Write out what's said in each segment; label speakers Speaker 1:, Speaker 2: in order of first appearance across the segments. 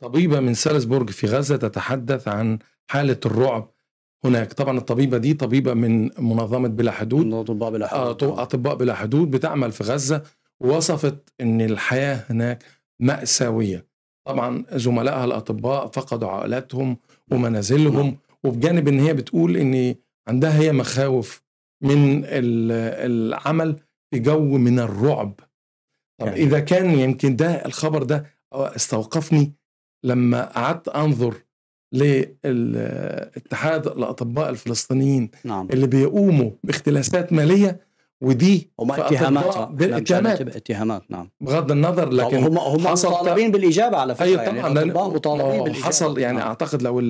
Speaker 1: طبيبة من سالزبورغ في غزة تتحدث عن حالة الرعب هناك طبعا الطبيبة دي طبيبة من منظمة بلا حدود أطباء بلا حدود آه، أطباء بلا حدود بتعمل في غزة وصفت أن الحياة هناك مأساوية طبعا زملائها الأطباء فقدوا عائلاتهم ومنازلهم وبجانب أن هي بتقول أن عندها هي مخاوف من العمل في جو من الرعب طب يعني. إذا كان يمكن ده الخبر ده آه، استوقفني لما قعدت انظر للاتحاد الاطباء الفلسطينيين نعم. اللي بيقوموا باختلاسات ماليه ودي هم اتهامات بالاتهامات آه، اتهامات نعم بغض النظر لكن هم هم حصل مطالبين بالاجابه على فكره أيوة، يعني الاطباء مطالبين آه، بالاجابه حصل يعني نعم. اعتقد لو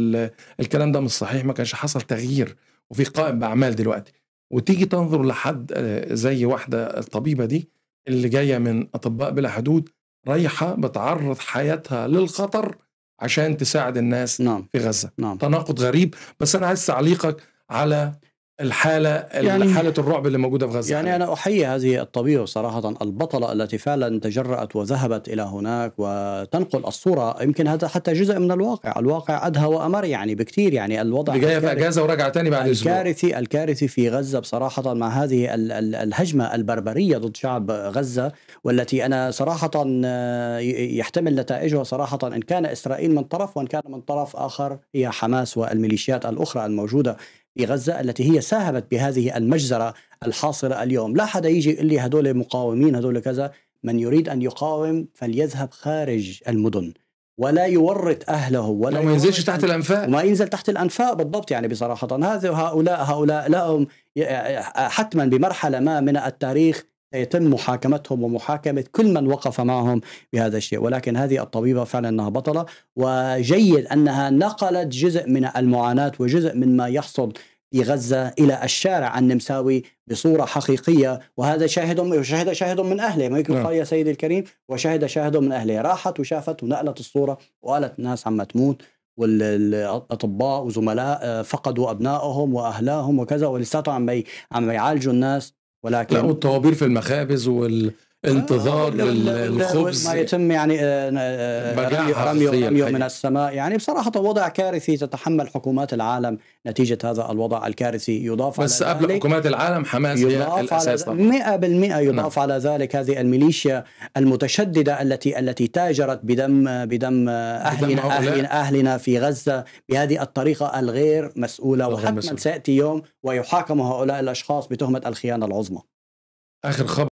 Speaker 1: الكلام ده مش صحيح ما كانش حصل تغيير وفي قائم باعمال دلوقتي وتيجي تنظر لحد آه، زي واحده الطبيبه دي اللي جايه من اطباء بلا حدود رايحه بتعرض حياتها للخطر عشان تساعد الناس نعم. في غزه نعم. تناقض غريب بس انا عايز تعليقك على الحاله يعني حاله الرعب اللي موجوده في غزه يعني انا احيي هذه الطبيعه صراحه
Speaker 2: البطله التي فعلا تجرات وذهبت الى هناك وتنقل الصوره يمكن هذا حتى جزء من الواقع، الواقع ادهى وامر يعني بكثير يعني الوضع جايه في اجازه وراجعه ثاني بعد اسبوع الكارثي الكارثي في غزه بصراحه مع هذه الهجمه البربريه ضد شعب غزه والتي انا صراحه آه، يحتمل نتائجها صراحه ان كان اسرائيل من طرف وان كان من طرف اخر هي حماس والميليشيات الاخرى الموجوده في غزة التي هي ساهمت بهذه المجزرة الحاصلة اليوم لا حدا يجي يقول لي هدول مقاومين هدول كذا من يريد أن يقاوم فليذهب خارج المدن ولا يورط اهله ولا وما ينزلش تحت الانفاق وما ينزل تحت الانفاق بالضبط يعني بصراحه هذا هؤلاء هؤلاء لهم آه، حتما بمرحله ما من التاريخ سيتم محاكمتهم ومحاكمة كل من وقف معهم بهذا الشيء ولكن هذه الطبيبة فعلا أنها بطلة وجيد أنها نقلت جزء من المعاناة وجزء من ما يحصل في غزة إلى الشارع النمساوي بصورة حقيقية وهذا شاهد وشهد شاهد من أهله ما يكون نعم. يا سيدي الكريم وشهد شاهد من أهله راحت وشافت ونقلت الصورة وقالت الناس عم تموت والاطباء وزملاء آه، فقدوا ابنائهم واهلاهم وكذا ولساتهم عم عم يعالجوا الناس ولكن لا والطوابير
Speaker 1: في المخابز وال انتظار آه، للخبز ما يتم يعني آه، آه، رميه رميه من
Speaker 2: السماء يعني بصراحه وضع كارثي تتحمل حكومات العالم نتيجه هذا الوضع
Speaker 1: الكارثي يضاف بس على قبل حكومات العالم حماس هي الاساس 100% نعم.
Speaker 2: يضاف نعم. على ذلك هذه الميليشيا المتشدده التي التي تاجرت بدم بدم اهلنا بدم أهلنا, اهلنا في غزه بهذه الطريقه الغير مسؤوله وحتما سياتي يوم ويحاكم هؤلاء الاشخاص بتهمه الخيانه العظمى
Speaker 1: اخر خبر